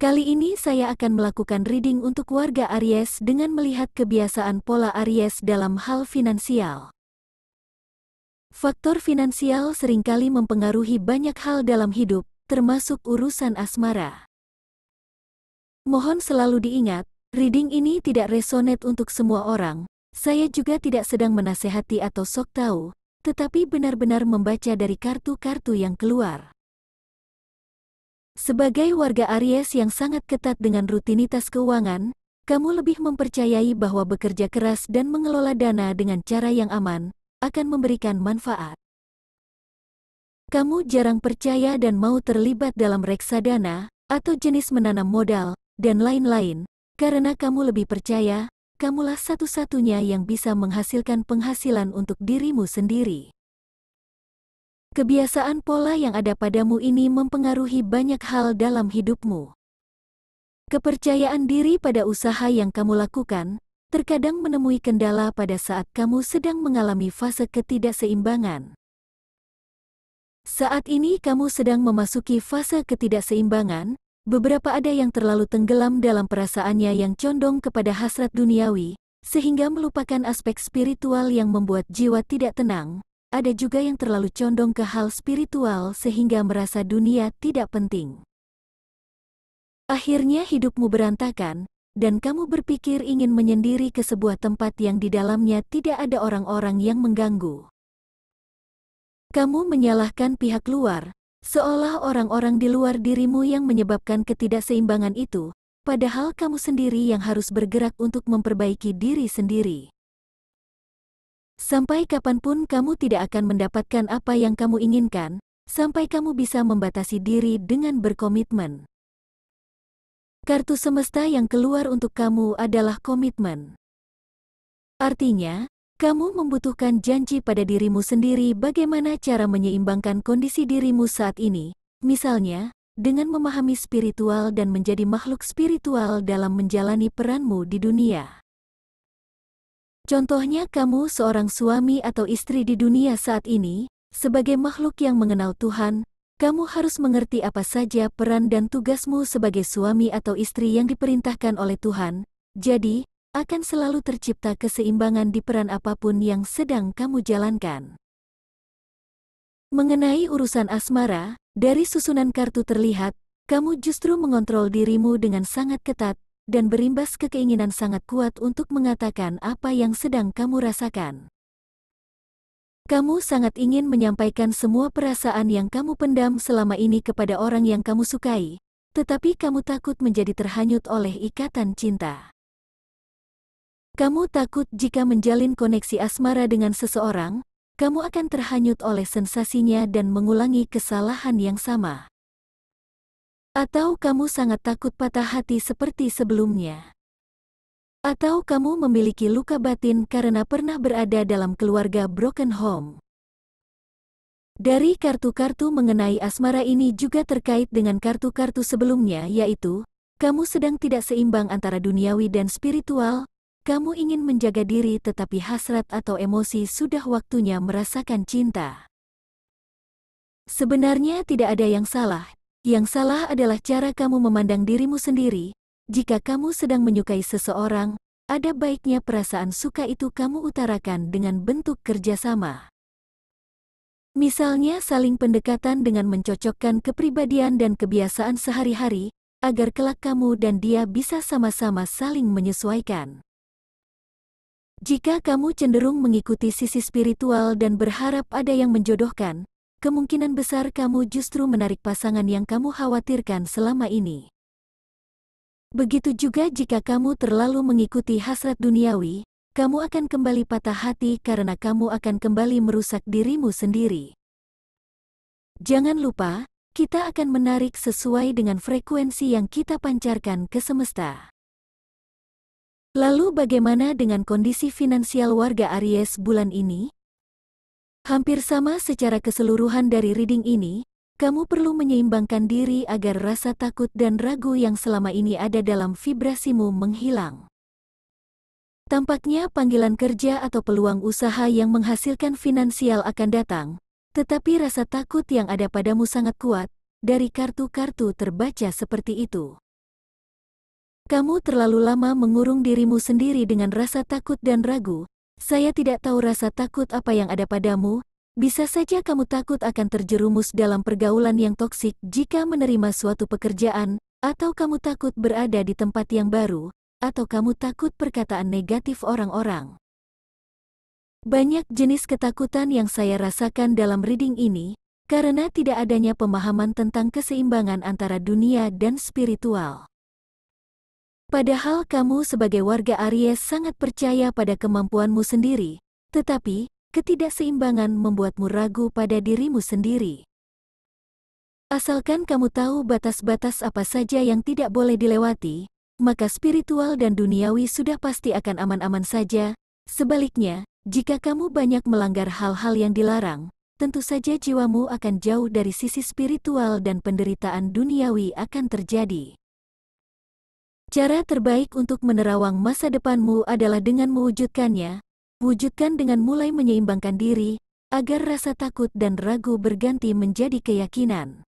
Kali ini saya akan melakukan reading untuk warga Aries dengan melihat kebiasaan pola Aries dalam hal finansial. Faktor finansial seringkali mempengaruhi banyak hal dalam hidup, termasuk urusan asmara. Mohon selalu diingat, reading ini tidak resonate untuk semua orang. Saya juga tidak sedang menasehati atau sok tahu, tetapi benar-benar membaca dari kartu-kartu yang keluar. Sebagai warga Aries yang sangat ketat dengan rutinitas keuangan, kamu lebih mempercayai bahwa bekerja keras dan mengelola dana dengan cara yang aman akan memberikan manfaat. Kamu jarang percaya dan mau terlibat dalam reksadana atau jenis menanam modal dan lain-lain, karena kamu lebih percaya kamulah satu-satunya yang bisa menghasilkan penghasilan untuk dirimu sendiri. Kebiasaan pola yang ada padamu ini mempengaruhi banyak hal dalam hidupmu. Kepercayaan diri pada usaha yang kamu lakukan terkadang menemui kendala pada saat kamu sedang mengalami fase ketidakseimbangan. Saat ini kamu sedang memasuki fase ketidakseimbangan, beberapa ada yang terlalu tenggelam dalam perasaannya yang condong kepada hasrat duniawi, sehingga melupakan aspek spiritual yang membuat jiwa tidak tenang, ada juga yang terlalu condong ke hal spiritual sehingga merasa dunia tidak penting. Akhirnya hidupmu berantakan, dan kamu berpikir ingin menyendiri ke sebuah tempat yang di dalamnya tidak ada orang-orang yang mengganggu. Kamu menyalahkan pihak luar, seolah orang-orang di luar dirimu yang menyebabkan ketidakseimbangan itu, padahal kamu sendiri yang harus bergerak untuk memperbaiki diri sendiri. Sampai kapanpun kamu tidak akan mendapatkan apa yang kamu inginkan, sampai kamu bisa membatasi diri dengan berkomitmen. Kartu semesta yang keluar untuk kamu adalah komitmen. Artinya, kamu membutuhkan janji pada dirimu sendiri bagaimana cara menyeimbangkan kondisi dirimu saat ini, misalnya, dengan memahami spiritual dan menjadi makhluk spiritual dalam menjalani peranmu di dunia. Contohnya kamu seorang suami atau istri di dunia saat ini, sebagai makhluk yang mengenal Tuhan, kamu harus mengerti apa saja peran dan tugasmu sebagai suami atau istri yang diperintahkan oleh Tuhan. Jadi, akan selalu tercipta keseimbangan di peran apapun yang sedang kamu jalankan. Mengenai urusan asmara, dari susunan kartu terlihat, kamu justru mengontrol dirimu dengan sangat ketat, dan berimbas ke keinginan sangat kuat untuk mengatakan apa yang sedang kamu rasakan. Kamu sangat ingin menyampaikan semua perasaan yang kamu pendam selama ini kepada orang yang kamu sukai, tetapi kamu takut menjadi terhanyut oleh ikatan cinta. Kamu takut jika menjalin koneksi asmara dengan seseorang, kamu akan terhanyut oleh sensasinya dan mengulangi kesalahan yang sama. Atau kamu sangat takut patah hati seperti sebelumnya? Atau kamu memiliki luka batin karena pernah berada dalam keluarga broken home? Dari kartu-kartu mengenai asmara ini juga terkait dengan kartu-kartu sebelumnya yaitu, kamu sedang tidak seimbang antara duniawi dan spiritual, kamu ingin menjaga diri tetapi hasrat atau emosi sudah waktunya merasakan cinta. Sebenarnya tidak ada yang salah yang salah adalah cara kamu memandang dirimu sendiri. Jika kamu sedang menyukai seseorang, ada baiknya perasaan suka itu kamu utarakan dengan bentuk kerjasama. Misalnya saling pendekatan dengan mencocokkan kepribadian dan kebiasaan sehari-hari, agar kelak kamu dan dia bisa sama-sama saling menyesuaikan. Jika kamu cenderung mengikuti sisi spiritual dan berharap ada yang menjodohkan, kemungkinan besar kamu justru menarik pasangan yang kamu khawatirkan selama ini. Begitu juga jika kamu terlalu mengikuti hasrat duniawi, kamu akan kembali patah hati karena kamu akan kembali merusak dirimu sendiri. Jangan lupa, kita akan menarik sesuai dengan frekuensi yang kita pancarkan ke semesta. Lalu bagaimana dengan kondisi finansial warga Aries bulan ini? Hampir sama secara keseluruhan dari reading ini, kamu perlu menyeimbangkan diri agar rasa takut dan ragu yang selama ini ada dalam vibrasimu menghilang. Tampaknya panggilan kerja atau peluang usaha yang menghasilkan finansial akan datang, tetapi rasa takut yang ada padamu sangat kuat, dari kartu-kartu terbaca seperti itu. Kamu terlalu lama mengurung dirimu sendiri dengan rasa takut dan ragu, saya tidak tahu rasa takut apa yang ada padamu, bisa saja kamu takut akan terjerumus dalam pergaulan yang toksik jika menerima suatu pekerjaan, atau kamu takut berada di tempat yang baru, atau kamu takut perkataan negatif orang-orang. Banyak jenis ketakutan yang saya rasakan dalam reading ini, karena tidak adanya pemahaman tentang keseimbangan antara dunia dan spiritual. Padahal kamu sebagai warga Aries sangat percaya pada kemampuanmu sendiri, tetapi ketidakseimbangan membuatmu ragu pada dirimu sendiri. Asalkan kamu tahu batas-batas apa saja yang tidak boleh dilewati, maka spiritual dan duniawi sudah pasti akan aman-aman saja. Sebaliknya, jika kamu banyak melanggar hal-hal yang dilarang, tentu saja jiwamu akan jauh dari sisi spiritual dan penderitaan duniawi akan terjadi. Cara terbaik untuk menerawang masa depanmu adalah dengan mewujudkannya. Wujudkan dengan mulai menyeimbangkan diri, agar rasa takut dan ragu berganti menjadi keyakinan.